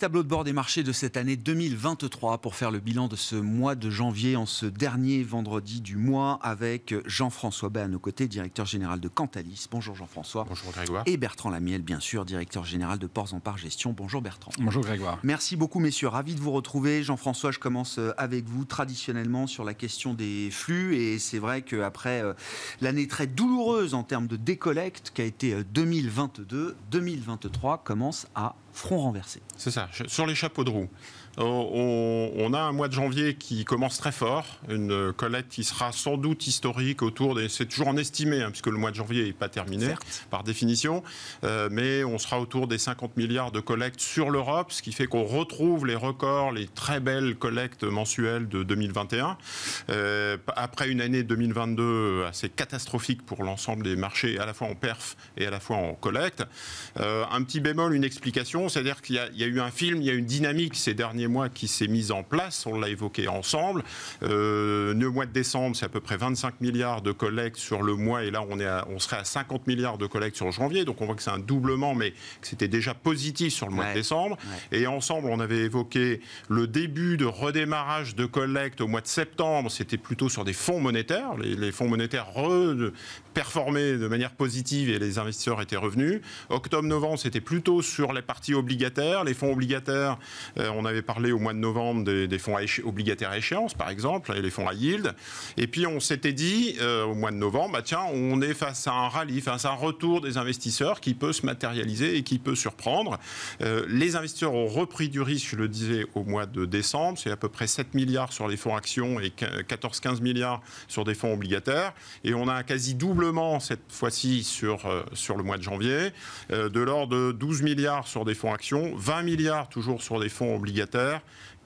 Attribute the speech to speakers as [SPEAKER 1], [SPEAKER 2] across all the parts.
[SPEAKER 1] tableau de bord des marchés de cette année 2023 pour faire le bilan de ce mois de janvier en ce dernier vendredi du mois avec Jean-François Bay à nos côtés, directeur général de Cantalis. Bonjour Jean-François. Bonjour Grégoire. Et Bertrand Lamiel, bien sûr, directeur général de Ports en Par Gestion. Bonjour Bertrand. Bonjour Grégoire. Merci beaucoup messieurs, ravi de vous retrouver. Jean-François, je commence euh, avec vous traditionnellement sur la question des flux et c'est vrai qu'après euh, l'année très douloureuse en termes de décollecte qui a été 2022, euh, 2023 commence à front renversé.
[SPEAKER 2] C'est ça, sur les chapeaux de roue. Euh, on, a un mois de janvier qui commence très fort, une collecte qui sera sans doute historique autour des. C'est toujours en estimé, hein, puisque le mois de janvier n'est pas terminé, par définition, euh, mais on sera autour des 50 milliards de collectes sur l'Europe, ce qui fait qu'on retrouve les records, les très belles collectes mensuelles de 2021. Euh, après une année 2022 assez catastrophique pour l'ensemble des marchés, à la fois en perf et à la fois en collecte. un petit bémol, une explication, c'est-à-dire qu'il y, a eu un film, il y a une dynamique ces derniers mois qui s'est mise en place, on l'a évoqué ensemble. Euh, le mois de décembre, c'est à peu près 25 milliards de collectes sur le mois, et là, on, est on serait à 50 milliards de collectes sur janvier, donc on voit que c'est un doublement, mais que c'était déjà positif sur le mois de décembre. Et ensemble, on avait évoqué le début de redémarrage de collecte au mois de septembre, c'était plutôt sur des fonds monétaires, les, fonds monétaires performaient de manière positive et les investisseurs étaient revenus. Octobre-novembre, c'était plutôt sur les parties obligataires, les fonds obligataires, euh, on avait parlé au mois de novembre des, fonds obligataires à échéance, par exemple, et les fonds à yield. Et puis on s'était dit euh, au mois de novembre, bah, tiens, on est face à un rallye, face à un retour des investisseurs qui peut se matérialiser et qui peut surprendre. Euh, les investisseurs ont repris du risque, je le disais, au mois de décembre. C'est à peu près 7 milliards sur les fonds actions et 14-15 milliards sur des fonds obligataires. Et on a un quasi doublement cette fois-ci sur, euh, sur le mois de janvier, de l'ordre de 12 milliards sur des fonds actions, 20 milliards toujours sur des fonds obligataires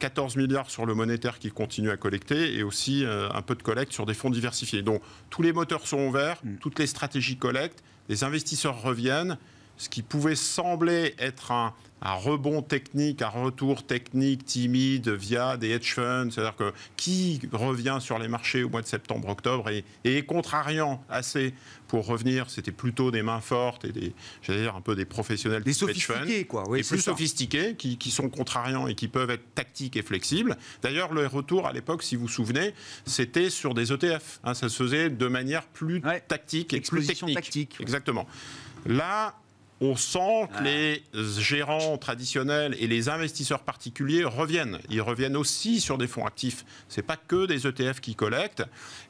[SPEAKER 2] 14 milliards sur le monétaire qui continue à collecter et aussi euh, un peu de collecte sur des fonds diversifiés. Donc tous les moteurs sont ouverts, mm. toutes les stratégies collectent, les investisseurs reviennent ce qui pouvait sembler être un, rebond technique, un retour technique timide via des hedge funds, c'est-à-dire que qui revient sur les marchés au mois de septembre-octobre et, est contrariant assez pour revenir, c'était plutôt des mains fortes et des, j'allais dire un peu des professionnels des hedge funds, quoi, plus sophistiqués qui, sont contrariants et qui peuvent être tactiques et flexibles. D'ailleurs, le retour à l'époque, si vous vous souvenez, c'était sur des ETF, hein. ça se faisait de manière plus tactique et plus Tactique, Exactement. Là, on sent que ah. les gérants traditionnels et les investisseurs particuliers reviennent. Ils reviennent aussi sur des fonds actifs. Ce n'est pas que des ETF qui collectent.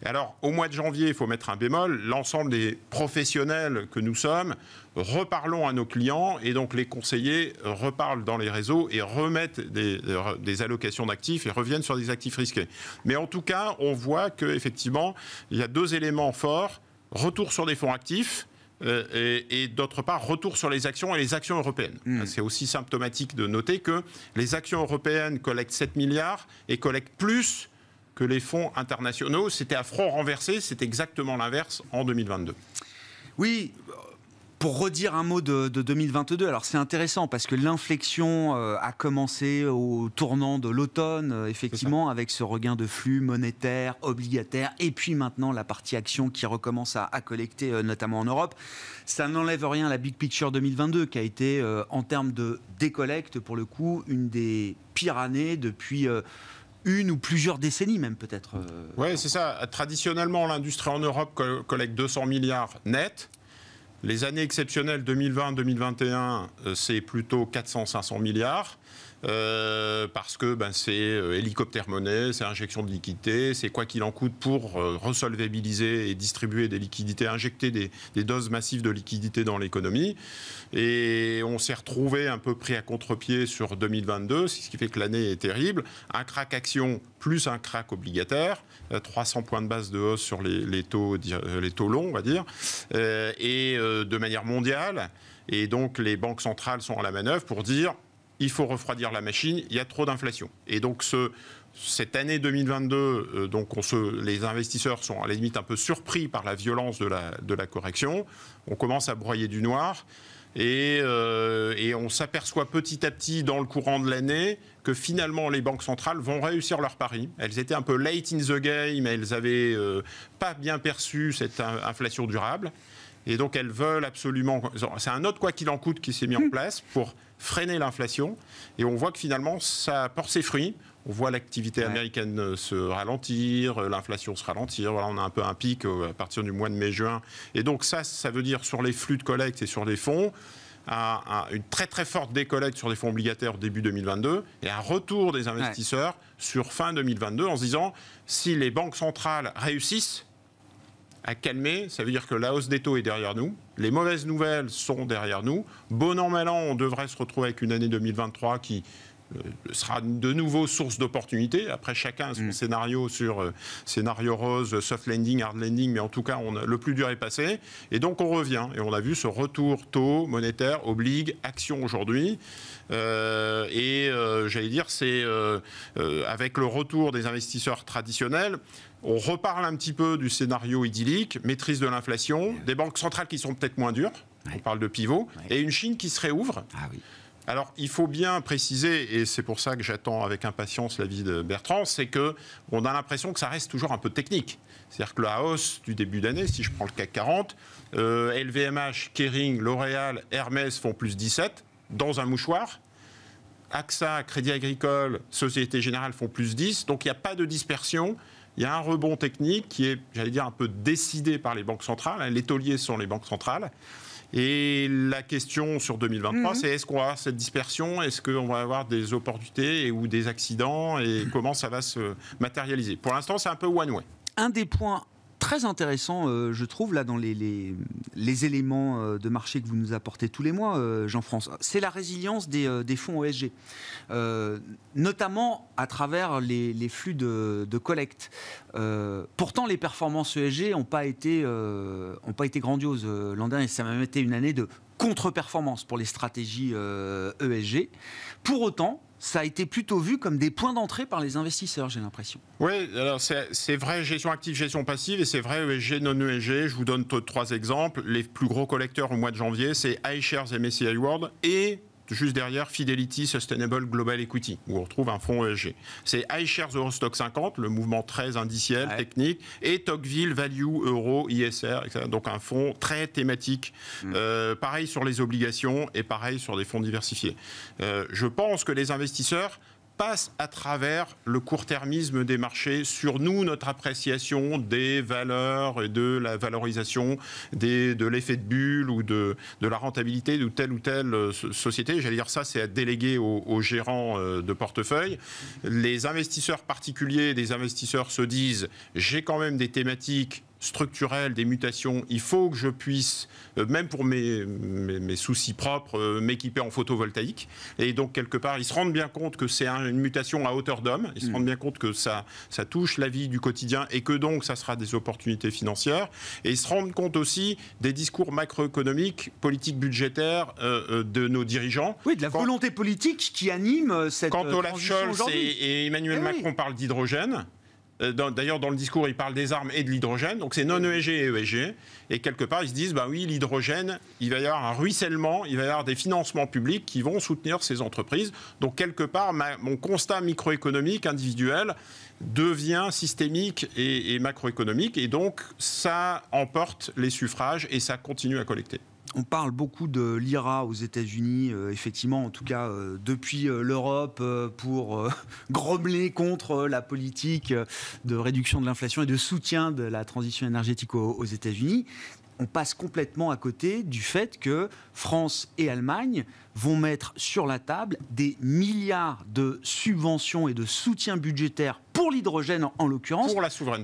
[SPEAKER 2] alors, au mois de janvier, il faut mettre un bémol. L'ensemble des professionnels que nous sommes reparlons à nos clients et donc les conseillers reparlent dans les réseaux et remettent des, des allocations d'actifs et reviennent sur des actifs risqués. Mais en tout cas, on voit qu'effectivement, il y a deux éléments forts. Retour sur des fonds actifs euh, et, d'autre part, retour sur les actions et les actions européennes. Hmm. C'est aussi symptomatique de noter que les actions européennes collectent 7 milliards et collectent plus que les fonds internationaux. C'était à front renversé, c'est exactement l'inverse en 2022. Oui,
[SPEAKER 1] pour redire un mot de, 2022, alors c'est intéressant parce que l'inflexion euh, a commencé au tournant de l'automne, euh, effectivement, avec ce regain de flux monétaire, obligataire, et puis maintenant la partie action qui recommence à, collecter, euh, notamment en Europe. Ça n'enlève rien à la Big Picture 2022 qui a été, en termes de décollecte, pour le coup, une des pires années depuis... une ou plusieurs décennies même peut-être.
[SPEAKER 2] oui, c'est ça. Traditionnellement, l'industrie en Europe collecte 200 milliards net. Les années exceptionnelles 2020-2021, euh, c'est plutôt 400-500 milliards. Euh, parce que ben, c'est euh, hélicoptère monnaie, c'est injection de liquidités, c'est quoi qu'il en coûte pour euh, resolvabiliser et distribuer des liquidités, injecter des, doses massives de liquidités dans l'économie. Et on s'est retrouvé un peu pris à contre-pied sur 2022, ce qui fait que l'année est terrible. Un crack action plus un crack obligataire, 300 points de base de hausse sur les, taux, les taux longs, on va dire, et de manière mondiale. Et donc les banques centrales sont à la manœuvre pour dire il faut refroidir la machine, il y a trop d'inflation. Et donc cette année 2022, euh, donc on se, les investisseurs sont à la limite un peu surpris par la violence de la, correction. On commence à broyer du noir. Euh, et, on s'aperçoit petit à petit dans le courant de l'année que finalement les banques centrales vont réussir leur pari. Elles étaient un peu late in the game, elles n'avaient euh, pas bien perçu cette inflation durable. Et donc elles veulent absolument. C'est un autre quoi qu'il en coûte qui s'est mis en hum. place pour freiner l'inflation. Et on voit que finalement, ça porte ses fruits. On voit l'activité américaine se ralentir, euh, l'inflation se ralentir. Voilà, on a un peu un pic euh, à partir du mois de mai-juin. Et donc ça, ça veut dire sur les flux de collecte et sur les fonds, une très très forte décollecte sur les fonds obligataires début 2022 et un retour des investisseurs sur fin 2022 en se disant si les banques centrales réussissent à calmer. Ça veut dire que la hausse des taux est derrière nous. Les mauvaises nouvelles sont derrière nous. Bon an, mal an, on devrait se retrouver avec une année 2023 qui euh, sera de nouveau source d'opportunités. Après, chacun a son mm. scénario sur euh, scénario rose, soft landing, hard landing, mais en tout cas, on, le plus dur est passé. Et donc, on revient. Et on a vu ce retour taux monétaire, oblige, action aujourd'hui. Euh, et j'allais dire, c'est avec le retour des investisseurs traditionnels, on reparle un petit peu du scénario idyllique, maîtrise de l'inflation, des banques centrales qui sont peut-être moins dures. On parle de pivot. Et une Chine qui se réouvre. Ah oui alors, il faut bien préciser, et c'est pour ça que j'attends avec impatience la l'avis de Bertrand, c'est que on a l'impression que ça reste toujours un peu technique. C'est-à-dire que le hausse du début d'année, si je prends le CAC 40, euh, LVMH, Kering, L'Oréal, Hermès font plus 17 dans un mouchoir. AXA, Crédit Agricole, Société Générale font plus 10. Donc il n'y a pas de dispersion. Il y a un rebond technique qui est, j'allais dire, un peu décidé par les banques centrales. Les tauliers sont les banques centrales. Et la question sur 2023, mhm. c'est est-ce qu'on va avoir cette dispersion Est-ce qu'on va avoir des opportunités ou des accidents Et comment ça va se matérialiser Pour l'instant, c'est un peu
[SPEAKER 1] one-way un des points très intéressant, euh, je trouve, là, dans les, les, éléments euh, de marché que vous nous apportez tous les mois, euh, jean france C'est la résilience des, fonds ESG, notamment à travers les, flux de, collecte. pourtant, les performances ESG n'ont pas, été, ont pas été grandioses l'an dernier. Ça a même été une année de contre-performance pour les stratégies ESG. E pour autant, ça a été plutôt vu comme des points d'entrée par les investisseurs, j'ai l'impression.
[SPEAKER 2] Oui, alors c'est vrai gestion active, gestion passive, et c'est vrai ESG, non ESG. Je vous donne trois exemples. Les plus gros collecteurs au mois de janvier, c'est iShares MSCI World et juste derrière Fidelity Sustainable Global Equity, où on retrouve un fonds ESG. C'est iShares Eurostock 50, le mouvement très indiciel, technique, et Tocqueville Value Euro ISR, etc. Donc un fonds très thématique. Hmm. Euh, pareil sur les obligations et pareil sur des fonds diversifiés. Euh, je pense que les investisseurs passe à travers le court-termisme des marchés sur nous, notre appréciation des valeurs et de la valorisation des, de l'effet de bulle ou de, la rentabilité de telle ou telle euh, société. J'allais dire ça, c'est à déléguer aux, aux, gérants euh, de portefeuille. Les investisseurs particuliers, des investisseurs se disent, j'ai quand même des thématiques structurelles des mutations, il faut que je puisse, euh, même pour mes, mes, soucis propres, euh, m'équiper en photovoltaïque. Et donc, quelque part, ils se rendent bien compte que c'est une mutation à hauteur d'homme. Ils se mm. rendent bien compte que ça, ça touche la vie du quotidien et que donc, ça sera des opportunités financières. Et ils se rendent compte aussi des discours macroéconomiques, politiques budgétaires euh, de nos dirigeants. Oui, de la volonté politique qui
[SPEAKER 1] anime cette. Quand Olaf Scholz et,
[SPEAKER 2] Emmanuel eh Macron parlent d'hydrogène, euh, d'ailleurs, dans le discours, il parle des armes et de l'hydrogène. Donc, c'est non ESG et ESG. Et quelque part, ils se disent, bah oui, l'hydrogène, il va y avoir un ruissellement, il va y avoir des financements publics qui vont soutenir ces entreprises. Donc, quelque part, mon constat microéconomique individuel devient systémique et macroéconomique. Et donc, ça emporte les suffrages et ça continue à collecter
[SPEAKER 1] on parle beaucoup de l'IRA aux États-Unis, euh, effectivement, en tout cas euh, depuis euh, l'Europe, pour grommeler contre la politique de réduction de l'inflation et de soutien de la transition énergétique aux, États-Unis. On passe complètement à côté du fait que France et Allemagne vont mettre sur la table des milliards de subventions et de soutien budgétaire pour l'hydrogène en, l'occurrence,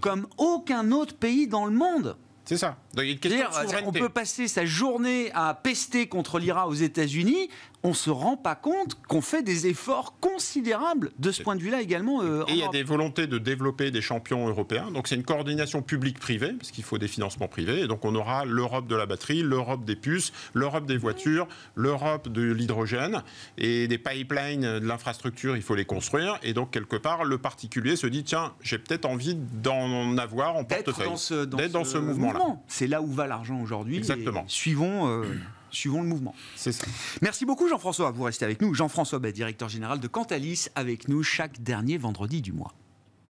[SPEAKER 1] comme aucun autre pays dans le monde. C'est ça. Donc, il y a On peut passer sa journée à pester contre l'IRA aux États-Unis. On se rend pas compte qu'on fait des efforts considérables de ce point de vue-là également. Euh, et il y a
[SPEAKER 2] des volontés de développer des champions européens. Donc c'est une coordination publique-privée, parce qu'il faut des financements privés. Et donc on aura l'Europe de la batterie, l'Europe des puces, l'Europe des voitures, l'Europe de l'hydrogène et des pipelines de l'infrastructure. Il faut les construire. Et donc quelque part, le particulier se dit tiens, j'ai peut-être envie d'en
[SPEAKER 1] avoir en portefeuille, d'être dans ce mouvement-là. C'est là où va l'argent aujourd'hui. Exactement. Suivons. Euh, suivons le mouvement. C'est ça. Merci beaucoup Jean-François, vous restez avec nous. Jean-François directeur général de Cantalis, avec nous chaque dernier vendredi du mois.